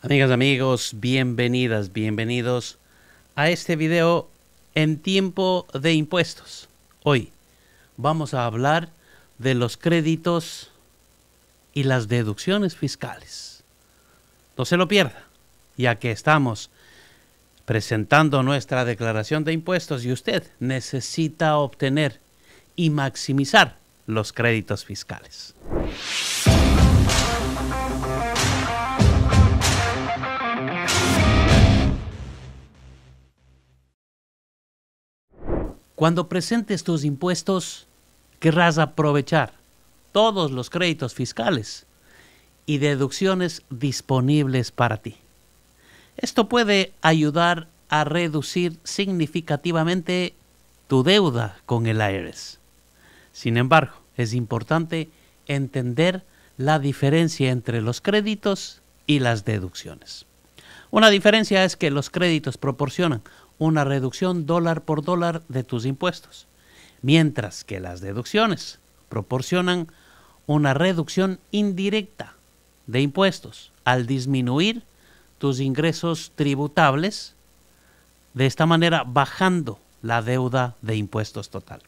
Amigas, amigos, bienvenidas, bienvenidos a este video en tiempo de impuestos. Hoy vamos a hablar de los créditos y las deducciones fiscales. No se lo pierda, ya que estamos presentando nuestra declaración de impuestos y usted necesita obtener y maximizar los créditos fiscales. Cuando presentes tus impuestos, querrás aprovechar todos los créditos fiscales y deducciones disponibles para ti. Esto puede ayudar a reducir significativamente tu deuda con el IRS. Sin embargo, es importante entender la diferencia entre los créditos y las deducciones. Una diferencia es que los créditos proporcionan una reducción dólar por dólar de tus impuestos, mientras que las deducciones proporcionan una reducción indirecta de impuestos al disminuir tus ingresos tributables, de esta manera bajando la deuda de impuestos total.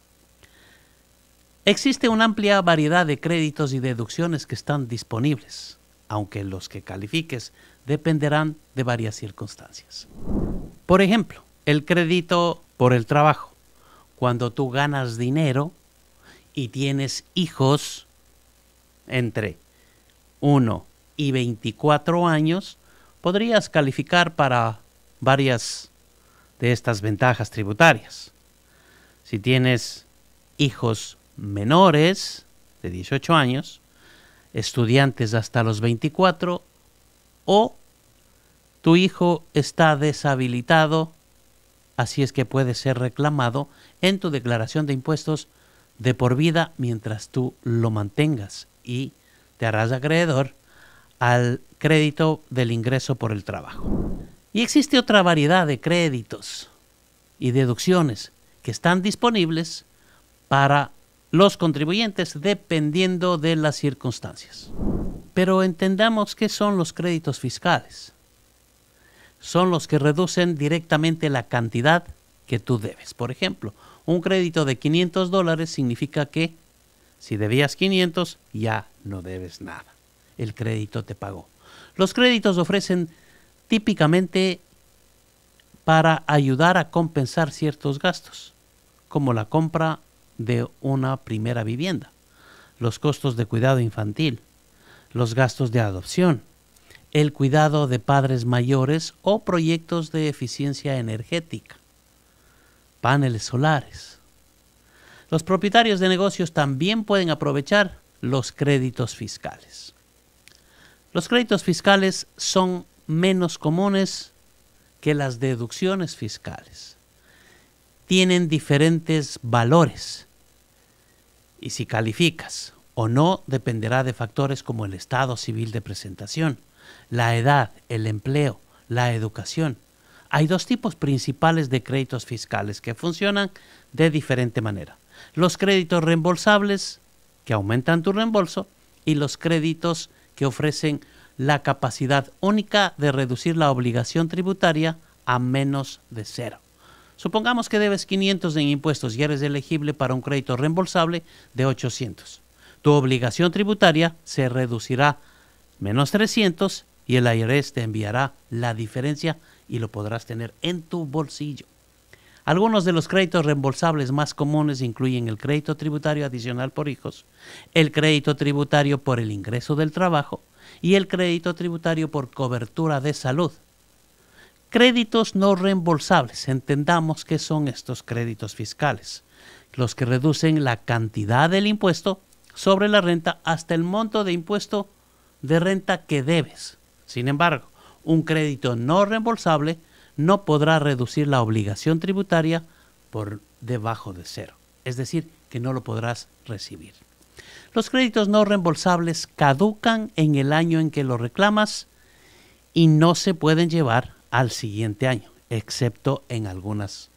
Existe una amplia variedad de créditos y deducciones que están disponibles, aunque los que califiques dependerán de varias circunstancias. Por ejemplo, el crédito por el trabajo. Cuando tú ganas dinero y tienes hijos entre 1 y 24 años, podrías calificar para varias de estas ventajas tributarias. Si tienes hijos menores de 18 años, estudiantes hasta los 24 o tu hijo está deshabilitado Así es que puede ser reclamado en tu declaración de impuestos de por vida mientras tú lo mantengas y te harás acreedor al crédito del ingreso por el trabajo. Y existe otra variedad de créditos y deducciones que están disponibles para los contribuyentes dependiendo de las circunstancias. Pero entendamos qué son los créditos fiscales son los que reducen directamente la cantidad que tú debes. Por ejemplo, un crédito de 500 dólares significa que si debías 500 ya no debes nada. El crédito te pagó. Los créditos ofrecen típicamente para ayudar a compensar ciertos gastos, como la compra de una primera vivienda, los costos de cuidado infantil, los gastos de adopción, el cuidado de padres mayores o proyectos de eficiencia energética, paneles solares. Los propietarios de negocios también pueden aprovechar los créditos fiscales. Los créditos fiscales son menos comunes que las deducciones fiscales. Tienen diferentes valores y si calificas o no dependerá de factores como el estado civil de presentación la edad, el empleo, la educación. Hay dos tipos principales de créditos fiscales que funcionan de diferente manera. Los créditos reembolsables, que aumentan tu reembolso, y los créditos que ofrecen la capacidad única de reducir la obligación tributaria a menos de cero. Supongamos que debes 500 en impuestos y eres elegible para un crédito reembolsable de 800. Tu obligación tributaria se reducirá menos 300 y el IRS te enviará la diferencia y lo podrás tener en tu bolsillo. Algunos de los créditos reembolsables más comunes incluyen el crédito tributario adicional por hijos, el crédito tributario por el ingreso del trabajo y el crédito tributario por cobertura de salud. Créditos no reembolsables, entendamos qué son estos créditos fiscales, los que reducen la cantidad del impuesto sobre la renta hasta el monto de impuesto de renta que debes. Sin embargo, un crédito no reembolsable no podrá reducir la obligación tributaria por debajo de cero, es decir, que no lo podrás recibir. Los créditos no reembolsables caducan en el año en que lo reclamas y no se pueden llevar al siguiente año, excepto en algunas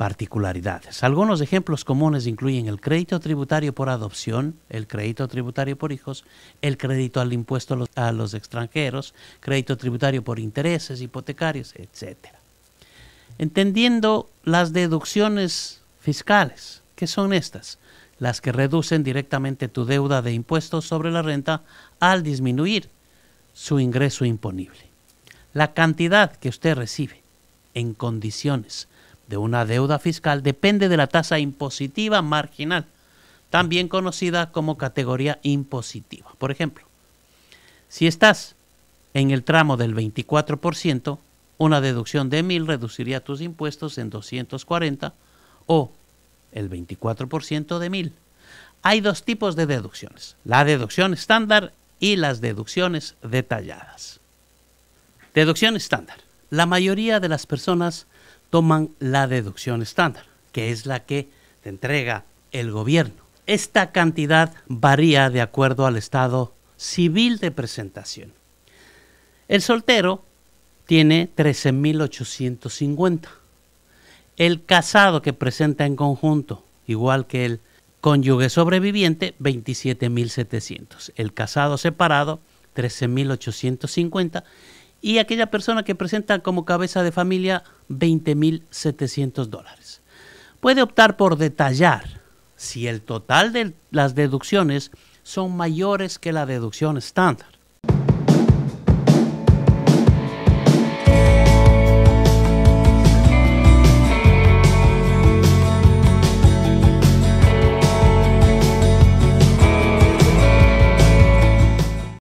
particularidades. Algunos ejemplos comunes incluyen el crédito tributario por adopción, el crédito tributario por hijos, el crédito al impuesto a los, extranjeros, crédito tributario por intereses hipotecarios, etc. Entendiendo las deducciones fiscales, que son estas? Las que reducen directamente tu deuda de impuestos sobre la renta al disminuir su ingreso imponible. La cantidad que usted recibe en condiciones de una deuda fiscal depende de la tasa impositiva marginal, también conocida como categoría impositiva. Por ejemplo, si estás en el tramo del 24%, una deducción de 1000 reduciría tus impuestos en 240 o el 24% de 1000. Hay dos tipos de deducciones, la deducción estándar y las deducciones detalladas. Deducción estándar. La mayoría de las personas toman la deducción estándar, que es la que te entrega el gobierno. Esta cantidad varía de acuerdo al estado civil de presentación. El soltero tiene 13.850. El casado que presenta en conjunto, igual que el cónyuge sobreviviente, 27.700. El casado separado, 13.850 y aquella persona que presenta como cabeza de familia 20.700 dólares. Puede optar por detallar si el total de las deducciones son mayores que la deducción estándar.